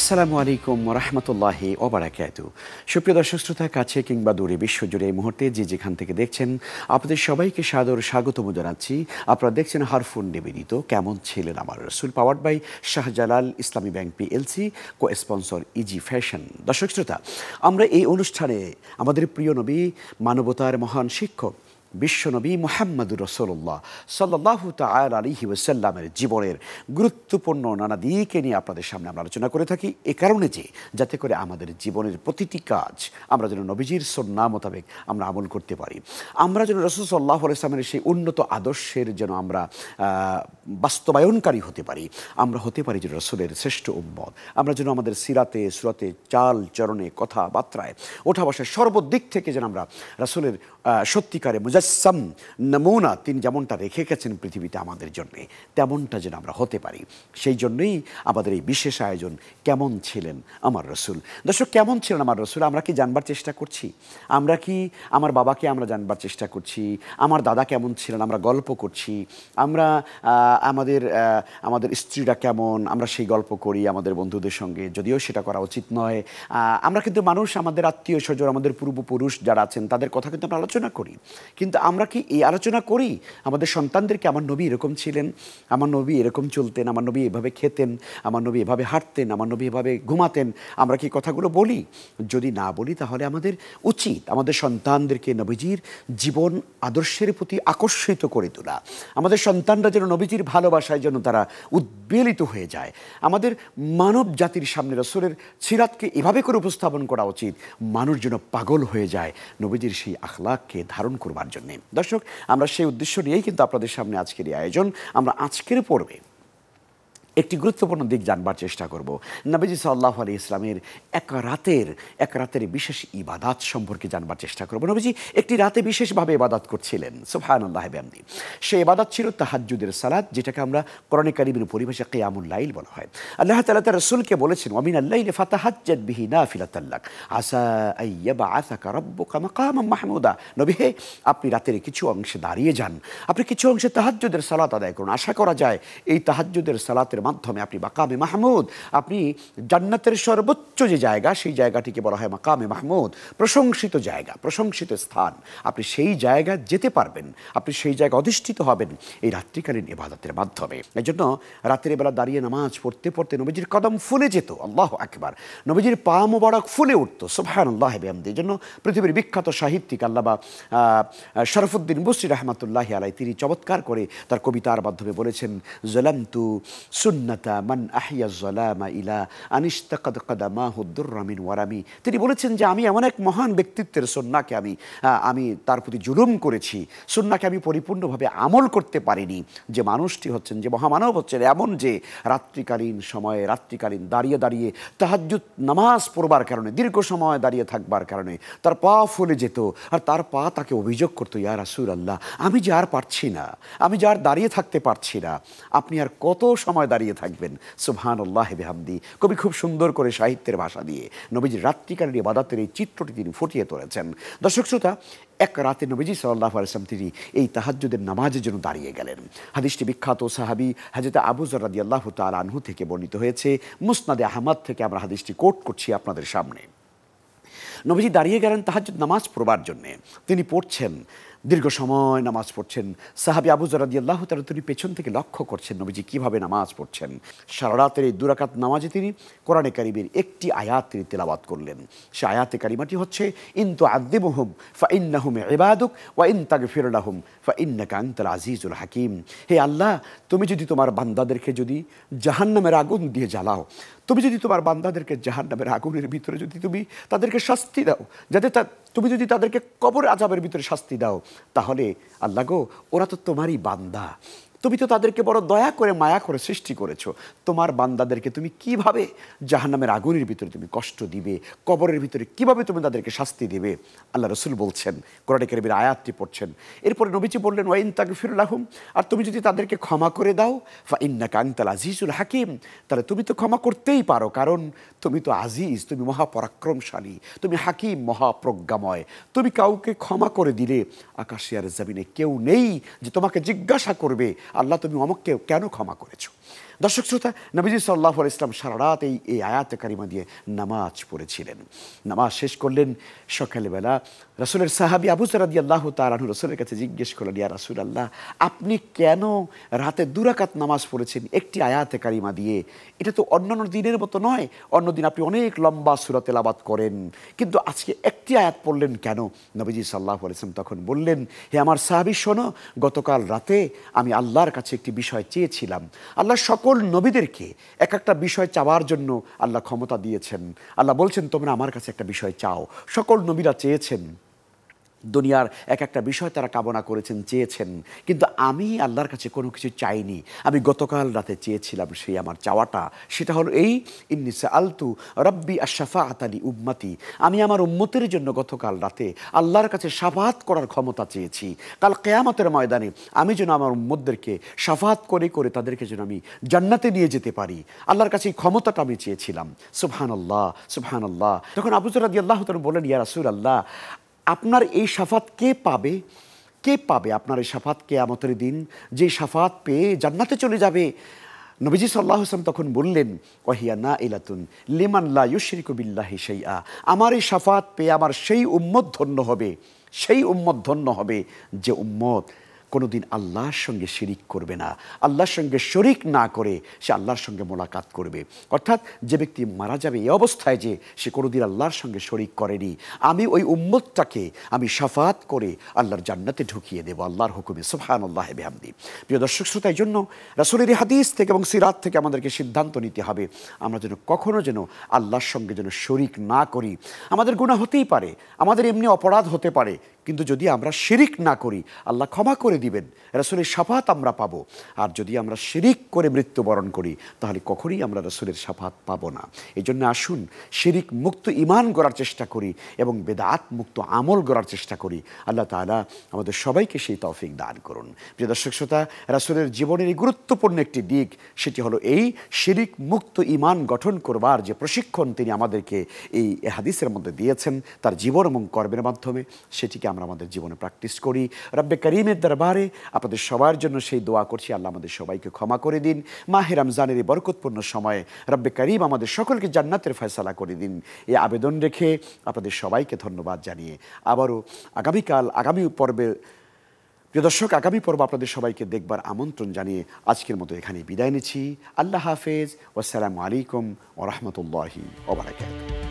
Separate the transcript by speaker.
Speaker 1: আসসালামু আলাইকুম রহমতুল্লাহ ওবরাকাতু সুপ্রিয় দর্শক শ্রোতা কাছে কিংবা দূরে বিশ্বজুড়ে এই মুহূর্তে যে যেখান থেকে দেখছেন আপনাদের সবাইকে সাদর স্বাগতম জানাচ্ছি আপনারা দেখছেন হারফুন নিবেদিত কেমন ছিলেন আমার রসুল পাওয়ার by Shahjalal Islami bank PLC co sponsor easy fashion দর্শক শ্রোতা আমরা এই অনুষ্ঠানে আমাদের প্রিয় নবী মানবতার মহান শিক্ষক বিশ্বনবী মোহাম্মদুর রসল্লাহ সাল্লাহু তাল আলিহি ওসাল্লামের জীবনের গুরুত্বপূর্ণ নানা দিকে নিয়ে আপনাদের সামনে আমরা আলোচনা করে থাকি এ কারণে যে যাতে করে আমাদের জীবনের প্রতিটি কাজ আমরা যেন নবীজির সন্না মোতাবেক আমরা আমল করতে পারি আমরা যেন রসুল সাল্লাহ আলাইসলামের সেই উন্নত আদর্শের যেন আমরা বাস্তবায়নকারী হতে পারি আমরা হতে পারি যে রসুলের শ্রেষ্ঠ উম্মত আমরা যেন আমাদের সিরাতে সুরাতে চাল চরণে কথাবার্তায় ওঠা বসায় সর্বদিক থেকে যেন আমরা রসুলের সত্যিকারে মুজাজ মুজাসম নমুনা তিনি যেমনটা রেখে গেছেন পৃথিবীতে আমাদের জন্যে তেমনটা যেন আমরা হতে পারি সেই জন্যই আমাদের এই বিশেষ আয়োজন কেমন ছিলেন আমার রসুল দর্শক কেমন ছিলেন আমার রসুল আমরা কি জানবার চেষ্টা করছি আমরা কি আমার বাবাকে আমরা জানবার চেষ্টা করছি আমার দাদা কেমন ছিলেন আমরা গল্প করছি আমরা আমাদের আমাদের স্ত্রীরা কেমন আমরা সেই গল্প করি আমাদের বন্ধুদের সঙ্গে যদিও সেটা করা উচিত নয় আমরা কিন্তু মানুষ আমাদের আত্মীয় স্বজন আমাদের পূর্বপুরুষ যারা আছেন তাদের কথা কিন্তু আমরা আলোচনা করি কিন্তু কিন্তু আমরা কি এই আলোচনা করি আমাদের সন্তানদেরকে আমার নবী এরকম ছিলেন আমার নবী এরকম চলতেন আমার নবী এভাবে খেতেন আমার নবী এভাবে হাঁটতেন আমার নবী এভাবে ঘুমাতেন আমরা কি কথাগুলো বলি যদি না বলি তাহলে আমাদের উচিত আমাদের সন্তানদেরকে নবীজির জীবন আদর্শের প্রতি আকর্ষিত করে তোলা আমাদের সন্তানরা যেন নবীজির ভালোবাসায় যেন তারা উদ্বেলিত হয়ে যায় আমাদের মানব জাতির সামনে রসুলের ছিরাতকে এভাবে করে উপস্থাপন করা উচিত মানুষ যেন পাগল হয়ে যায় নবীজির সেই আখলাককে ধারণ করবার জন্য জন্যে নেই দর্শক আমরা সেই উদ্দেশ্য নিয়েই কিন্তু আপনাদের সামনে আজকের এই আয়োজন আমরা আজকের পর্বে একটি গুরুত্বপূর্ণ দিক জানবার চেষ্টা করব নবীজি সাল্লাহ আলী ইসলামের এক রাতের এক রাতের বিশেষ ইবাদাত সম্পর্কে জানবার চেষ্টা করব নবীজি একটি রাতে বিশেষভাবে ইবাদাত করছিলেন সোফায়ন আল্লাহ ব্যামদি সে ইবাদাত ছিল তাহাজুদের সালাদ যেটাকে আমরা করণে কারিমের পরিবেশে কেয়ামুল লাইল বলা হয় আল্লাহ তালা তার রসুলকে বলেছেন অমিন আল্লাহ ফাতাহাজ্জাদ বিহি না ফিলাতাল্লাক আসা আইয়াবা আসা কারব্য কামাকাম মাহমুদা নবী হে আপনি রাতের কিছু অংশে দাঁড়িয়ে যান আপনি কিছু অংশে তাহাজুদের সালাত আদায় করুন আশা করা যায় এই তাহাজুদের সালাতের মাধ্যমে আপনি মাকামে মাহমুদ আপনি জান্নাতের সর্বোচ্চ যে জায়গা সেই জায়গাটিকে বলা হয় মাকামে মাহমুদ প্রশংসিত জায়গা প্রশংসিত স্থান আপনি সেই জায়গা যেতে পারবেন আপনি সেই জায়গা অধিষ্ঠিত হবেন এই রাত্রিকালীন ইবাদতের মাধ্যমে এই জন্য রাত্রের বেলা দাঁড়িয়ে নামাজ পড়তে পড়তে নবীজির কদম ফুলে যেত আল্লাহ একবার নবীজির পা মোবারক ফুলে উঠত সোভান আল্লাহ হেবেমদি এই জন্য পৃথিবীর বিখ্যাত সাহিত্যিক আল্লাবা শরফুদ্দিন বসির রহমাতুল্লাহ আলাই তিনি চমৎকার করে তার কবিতার মাধ্যমে বলেছেন জলান্তু সুন ওয়ারামি তিনি বলেছেন যে আমি এমন এক মহান ব্যক্তিত্বের সন্নাকে আমি আমি তার প্রতি জুলুম করেছি সন্নাকে আমি পরিপূর্ণভাবে আমল করতে পারিনি যে মানুষটি হচ্ছেন যে মহামানব হচ্ছেন এমন যে রাত্রিকালীন সময়ে রাত্রিকালীন দাঁড়িয়ে দাঁড়িয়ে তাহাজ্জুদ নামাজ পড়বার কারণে দীর্ঘ সময় দাঁড়িয়ে থাকবার কারণে তার পা ফুলে যেত আর তার পা তাকে অভিযোগ করতো ইয়ার আসুর আল্লাহ আমি যে আর পারছি না আমি যে আর দাঁড়িয়ে থাকতে পারছি না আপনি আর কত সময় দাঁড়িয়ে দাঁড়িয়ে থাকবেন সুহান আল্লাহ বেহামদি কবি খুব সুন্দর করে সাহিত্যের ভাষা দিয়ে নবীজির রাত্রিকালীন বাদাতের এই চিত্রটি তিনি ফুটিয়ে তুলেছেন দর্শক শ্রোতা এক রাতে নবীজি সাল্লাহ আলসালাম তিনি এই তাহাজুদের নামাজের জন্য দাঁড়িয়ে গেলেন হাদিসটি বিখ্যাত সাহাবি হাজরত আবু জরাদি আল্লাহ তাল আনহু থেকে বর্ণিত হয়েছে মুসনাদে আহমদ থেকে আমরা হাদিসটি কোট করছি আপনাদের সামনে নবীজি দাঁড়িয়ে গেলেন তাহাজুদ নামাজ পড়বার জন্যে তিনি পড়ছেন দীর্ঘ সময় নামাজ পড়ছেন সাহাবি আবু জরাদি আল্লাহ তারা তিনি পেছন থেকে লক্ষ্য করছেন নবীজি কীভাবে নামাজ পড়ছেন সারা রাতের এই দুরাকাত নামাজে তিনি কোরআনে কারিমের একটি আয়াত তিনি তেলাবাদ করলেন সে আয়াতে কারিমাটি হচ্ছে ইন্তু হুম ফা হুম এবাদুক ওয়া ইন তাকে হুম ফা ইন্নাকান্তল আজিজুল হাকিম হে আল্লাহ তুমি যদি তোমার বান্দাদেরকে যদি জাহান্নামের আগুন দিয়ে জ্বালাও তুমি যদি তোমার বান্দাদেরকে জাহান্নামের আগুনের ভিতরে যদি তুমি তাদেরকে শাস্তি দাও যাতে তার তুমি যদি তাদেরকে কবর আজাবের ভিতরে শাস্তি দাও তাহলে আল্লাহ গো ওরা তো তোমারই বান্দা তুমি তো তাদেরকে বড় দয়া করে মায়া করে সৃষ্টি করেছো তোমার বান্দাদেরকে তুমি কিভাবে জাহান্নামের আগুনের ভিতরে তুমি কষ্ট দিবে কবরের ভিতরে কিভাবে তুমি তাদেরকে শাস্তি দেবে আল্লাহ রসুল বলছেন কোরআনে কেরবির আয়াতটি পড়ছেন এরপরে নবীজি বললেন ওয়াইন তাকে ফিরুল আহম আর তুমি যদি তাদেরকে ক্ষমা করে দাও ফা ইন্না কাংতাল আজিজুল হাকিম তাহলে তুমি তো ক্ষমা করতেই পারো কারণ তুমি তো আজিজ তুমি মহাপরাক্রমশালী তুমি হাকিম মহাপ্রজ্ঞাময় তুমি কাউকে ক্ষমা করে দিলে আকাশিয়ার জামিনে কেউ নেই যে তোমাকে জিজ্ঞাসা করবে আল্লাহ তুমি অমককেও কেন ক্ষমা করেছো দর্শক শ্রোতা নবীজি সাল্লাহ ইসলাম সারা রাত এই এই আয়াত কারিমা দিয়ে নামাজ পড়েছিলেন নামাজ শেষ করলেন সকালবেলা রসুলের সাহাবি আবু সারাদি আল্লাহ তালাহু রসুলের কাছে জিজ্ঞেস করলেন ইয়া রাসুল আল্লাহ আপনি কেন রাতে দুরাকাত নামাজ পড়েছেন একটি আয়াতে কারিমা দিয়ে এটা তো অন্য অন্য দিনের মতো নয় অন্য দিন আপনি অনেক লম্বা সুরাতে লাবাত করেন কিন্তু আজকে একটি আয়াত পড়লেন কেন নবীজি সাল্লাহ ইসলাম তখন বললেন হে আমার সাহাবি শোনো গতকাল রাতে আমি আল্লাহর কাছে একটি বিষয় চেয়েছিলাম আল্লাহ আল্লাহ সকল নবীদেরকে এক একটা বিষয় চাওয়ার জন্য আল্লাহ ক্ষমতা দিয়েছেন আল্লাহ বলছেন তোমরা আমার কাছে একটা বিষয় চাও সকল নবীরা চেয়েছেন দুনিয়ার এক একটা বিষয় তারা কামনা করেছেন চেয়েছেন কিন্তু আমি আল্লাহর কাছে কোনো কিছু চাইনি আমি গতকাল রাতে চেয়েছিলাম সেই আমার চাওয়াটা সেটা হলো এই ইন্নিসা আলতু রব্বি আশাফা আতালি উম্মাতি আমি আমার উম্মতের জন্য গতকাল রাতে আল্লাহর কাছে সাফাত করার ক্ষমতা চেয়েছি কাল কেয়ামতের ময়দানে আমি যেন আমার উম্মতদেরকে সাফাত করে করে তাদেরকে যেন আমি জান্নাতে নিয়ে যেতে পারি আল্লাহর কাছে এই ক্ষমতাটা আমি চেয়েছিলাম সুবহান আল্লাহ সুবহান আল্লাহ তখন আবুজরাদি আল্লাহ তখন বলেন ইয়া রাসুল আল্লাহ আপনার এই সাফাত কে পাবে কে পাবে আপনার এই সাফাত কে আমতের দিন যে সাফাত পেয়ে জান্নাতে চলে যাবে নবীজি সাল্লাহ হোসেন তখন বললেন ওহিয়া না ইলাতুন লিমান্লা ইউশরিক বিল্লাহি সেইয়া আমার এই সাফাত পেয়ে আমার সেই উম্মত ধন্য হবে সেই উম্মত ধন্য হবে যে উম্মত কোনোদিন আল্লাহর সঙ্গে শিরিক করবে না আল্লাহর সঙ্গে শরিক না করে সে আল্লাহর সঙ্গে মোলাকাত করবে অর্থাৎ যে ব্যক্তি মারা যাবে এই অবস্থায় যে সে কোনোদিন আল্লাহর সঙ্গে শরিক করেনি আমি ওই উম্মতটাকে আমি সাফাত করে আল্লাহর জান্নাতে ঢুকিয়ে দেবো আল্লাহর হুকুমে সুফান আল্লাহ বেহামদি প্রিয় দর্শক শ্রোতা জন্য রাসুলের হাদিস থেকে এবং সিরাত থেকে আমাদেরকে সিদ্ধান্ত নিতে হবে আমরা যেন কখনো যেন আল্লাহর সঙ্গে যেন শরিক না করি আমাদের গুণা হতেই পারে আমাদের এমনি অপরাধ হতে পারে কিন্তু যদি আমরা শিরিক না করি আল্লাহ ক্ষমা করে দিবেন রাসুলের সাফাত আমরা পাবো আর যদি আমরা শিরিক করে মৃত্যুবরণ করি তাহলে কখনই আমরা রাসুলের সাফাত পাব না এই জন্য আসুন শিরিক মুক্ত ইমান গড়ার চেষ্টা করি এবং বেদাত মুক্ত আমল গড়ার চেষ্টা করি আল্লাহ তালা আমাদের সবাইকে সেই তৌফিক দান করুন প্রিয় দর্শক শ্রোতা রাসুলের জীবনের এই গুরুত্বপূর্ণ একটি দিক সেটি হলো এই শিরিক মুক্ত ইমান গঠন করবার যে প্রশিক্ষণ তিনি আমাদেরকে এই হাদিসের মধ্যে দিয়েছেন তার জীবন এবং কর্মের মাধ্যমে সেটিকে আমরা আমাদের জীবনে প্র্যাকটিস করি রব্বে করিমের দরবারে আপনাদের সবার জন্য সেই দোয়া করছি আল্লাহ আমাদের সবাইকে ক্ষমা করে দিন মাহে রমজানের এই বরকতপূর্ণ সময়ে রব্বে করিম আমাদের সকলকে জান্নাতের ফয়সালা করে দিন এই আবেদন রেখে আপনাদের সবাইকে ধন্যবাদ জানিয়ে আবারও আগামীকাল আগামী পর্বে প্রিয় দর্শক আগামী পর্ব আপনাদের সবাইকে দেখবার আমন্ত্রণ জানিয়ে আজকের মতো এখানে বিদায় নিচ্ছি আল্লাহ হাফেজ ওসালামু আলাইকুম ও রহমতুল্লাহি